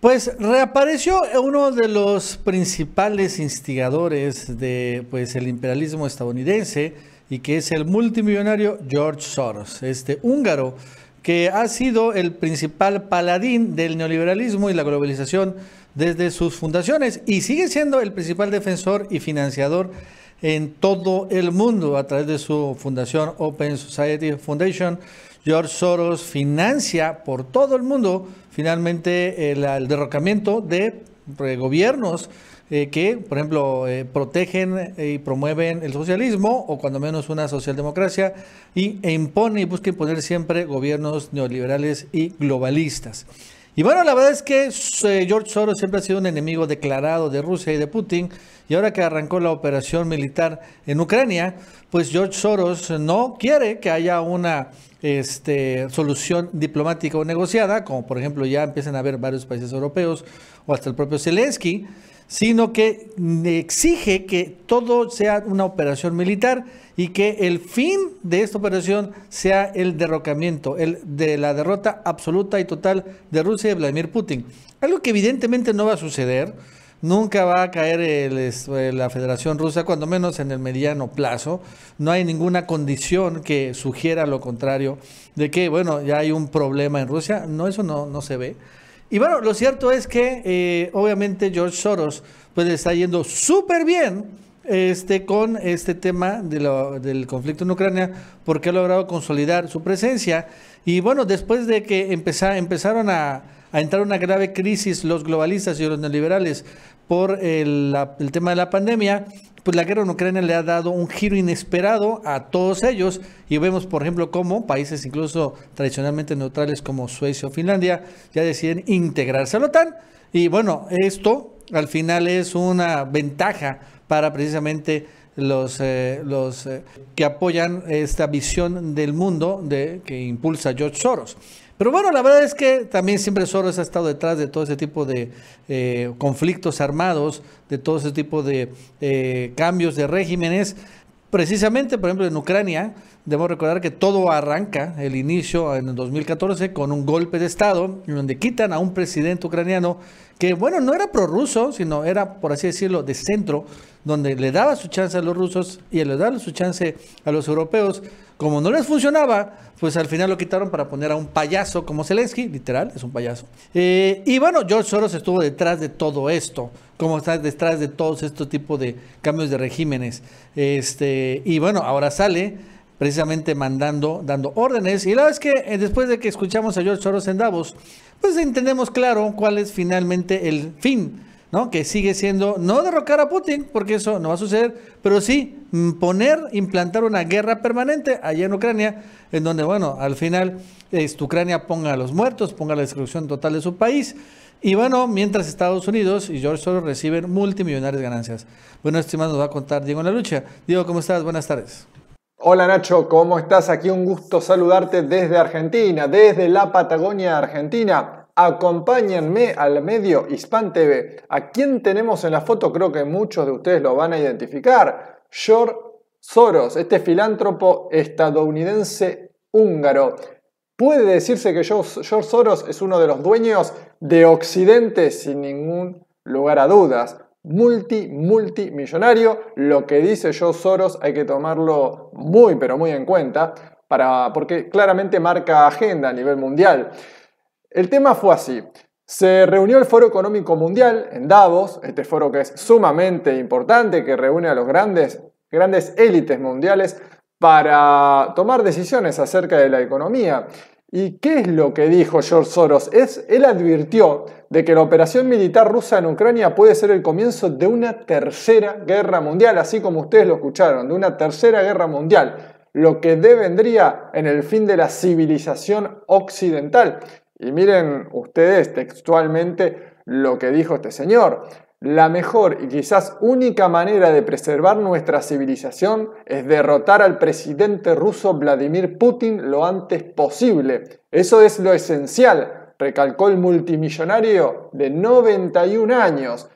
Pues reapareció uno de los principales instigadores de pues el imperialismo estadounidense y que es el multimillonario George Soros, este húngaro que ha sido el principal paladín del neoliberalismo y la globalización desde sus fundaciones y sigue siendo el principal defensor y financiador en todo el mundo a través de su fundación Open Society Foundation. George Soros financia por todo el mundo finalmente el, derrocamiento de eh, gobiernos eh, que, por ejemplo, eh, protegen y promueven el socialismo o cuando menos una socialdemocracia y, e impone y busca imponer siempre gobiernos neoliberales y globalistas. Y bueno, la verdad es que eh, George Soros siempre ha sido un enemigo declarado de Rusia y de Putin. Y ahora que arrancó la operación militar en Ucrania, pues George Soros no quiere que haya una este, solución diplomática o negociada, como por ejemplo ya empiezan a ver varios países europeos o hasta el propio Zelensky sino que exige que todo sea una operación militar y que el fin de esta operación sea el derrocamiento, el de la derrota absoluta y total de Rusia y Vladimir Putin. Algo que evidentemente no va a suceder, nunca va a caer eh, la Federación Rusa, cuando menos en el mediano plazo, no hay ninguna condición que sugiera lo contrario, de que, bueno, ya hay un problema en Rusia, no, eso no, no se ve. Y bueno, lo cierto es que eh, obviamente George Soros pues le está yendo súper bien este, con este tema del conflicto en Ucrania, porque ha logrado consolidar su presencia. Y bueno, después de que empezaron a, entrar una grave crisis los globalistas y los neoliberales por el, el tema de la pandemia, pues la guerra en Ucrania le ha dado un giro inesperado a todos ellos y vemos, por ejemplo, cómo países incluso tradicionalmente neutrales como Suecia o Finlandia ya deciden integrarse a la OTAN. Y bueno, esto al final es una ventaja para precisamente los, eh, eh, que apoyan esta visión del mundo de, que impulsa George Soros. Pero bueno, la verdad es que también siempre Soros ha estado detrás de todo ese tipo de eh, conflictos armados, de todo ese tipo de cambios de regímenes. Precisamente, por ejemplo, en Ucrania, debemos recordar que todo arranca, el inicio en el 2014, con un golpe de Estado, donde quitan a un presidente ucraniano que, bueno, no era prorruso, sino era, por así decirlo, de centro, donde le daba su chance a los rusos y le daba su chance a los europeos como no les funcionaba, pues al final lo quitaron para poner a un payaso como Zelensky, literal, es un payaso. Eh, y bueno, George Soros estuvo detrás de todo esto, como está detrás de todos estos tipos de cambios de regímenes. Este, y bueno, ahora sale precisamente mandando, dando órdenes. Y la verdad es que eh, después de que escuchamos a George Soros en Davos, pues entendemos claro cuál es finalmente el fin ¿no? Que sigue siendo no derrocar a Putin, porque eso no va a suceder, pero sí poner, implantar una guerra permanente allá en Ucrania, en donde, bueno, al final este, Ucrania ponga a los muertos, ponga la destrucción total de su país. Y bueno, mientras Estados Unidos y George Soros reciben multimillonarias ganancias. Bueno, este más nos va a contar Diego en la lucha. Diego, ¿cómo estás? Buenas tardes. Hola Nacho, ¿cómo estás? Aquí un gusto saludarte desde Argentina, desde la Patagonia Argentina. Acompáñenme al medio Hispan TV. ¿A quién tenemos en la foto? Creo que muchos de ustedes lo van a identificar. George Soros, este filántropo estadounidense húngaro. Puede decirse que George Soros es uno de los dueños de Occidente sin ningún lugar a dudas multi, multimillonario. Lo que dice George Soros hay que tomarlo muy, pero muy en cuenta, para, porque claramente marca agenda a nivel mundial. El tema fue así. Se reunió el Foro Económico Mundial en Davos, este foro que es sumamente importante, que reúne a los grandes, grandes élites mundiales para tomar decisiones acerca de la economía. ¿Y qué es lo que dijo George Soros? Es, él advirtió de que la operación militar rusa en Ucrania puede ser el comienzo de una tercera guerra mundial, así como ustedes lo escucharon, de una tercera guerra mundial, lo que devendría en el fin de la civilización occidental. Y miren ustedes textualmente lo que dijo este señor. La mejor y quizás única manera de preservar nuestra civilización es derrotar al presidente ruso Vladimir Putin lo antes posible. Eso es lo esencial, recalcó el multimillonario de 91 años,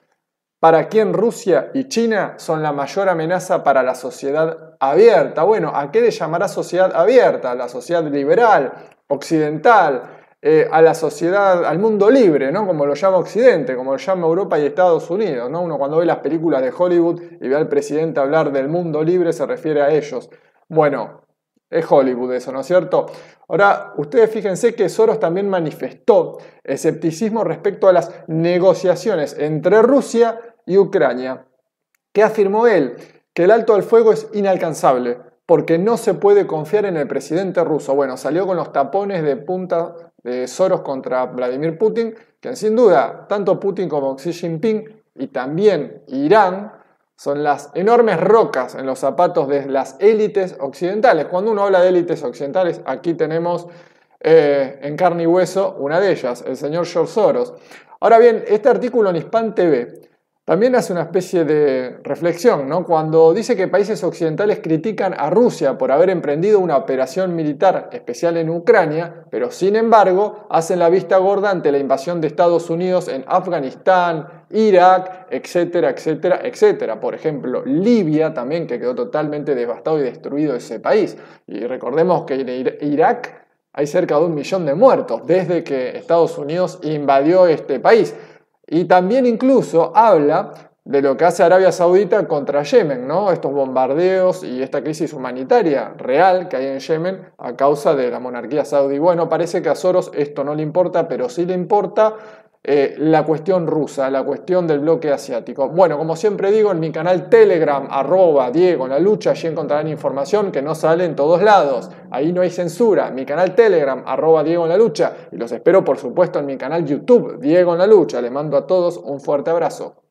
para quien Rusia y China son la mayor amenaza para la sociedad abierta. Bueno, ¿a qué le llamará sociedad abierta? La sociedad liberal, occidental, eh, a la sociedad, al mundo libre, ¿no? Como lo llama Occidente, como lo llama Europa y Estados Unidos, ¿no? Uno cuando ve las películas de Hollywood y ve al presidente hablar del mundo libre se refiere a ellos. Bueno, es Hollywood eso, ¿no es cierto? Ahora, ustedes fíjense que Soros también manifestó escepticismo respecto a las negociaciones entre Rusia y Ucrania. ¿Qué afirmó él? Que el alto del fuego es inalcanzable, porque no se puede confiar en el presidente ruso. Bueno, salió con los tapones de punta de Soros contra Vladimir Putin, que sin duda tanto Putin como Xi Jinping y también Irán son las enormes rocas en los zapatos de las élites occidentales. Cuando uno habla de élites occidentales, aquí tenemos eh, en carne y hueso una de ellas, el señor George Soros. Ahora bien, este artículo en Hispan TV también hace una especie de reflexión, ¿no? Cuando dice que países occidentales critican a Rusia por haber emprendido una operación militar especial en Ucrania, pero sin embargo hacen la vista gorda ante la invasión de Estados Unidos en Afganistán, Irak, etcétera, etcétera, etcétera. Por ejemplo, Libia también, que quedó totalmente devastado y destruido ese país. Y recordemos que en Irak hay cerca de un millón de muertos desde que Estados Unidos invadió este país. Y también incluso habla de lo que hace Arabia Saudita contra Yemen, ¿no? Estos bombardeos y esta crisis humanitaria real que hay en Yemen a causa de la monarquía saudí. Bueno, parece que a Soros esto no le importa, pero sí le importa eh, la cuestión rusa, la cuestión del bloque asiático. Bueno, como siempre digo, en mi canal Telegram, arroba Diego en la lucha, allí encontrarán información que no sale en todos lados. Ahí no hay censura. Mi canal Telegram, arroba Diego en la lucha. Y los espero, por supuesto, en mi canal YouTube, Diego en la lucha. Les mando a todos un fuerte abrazo.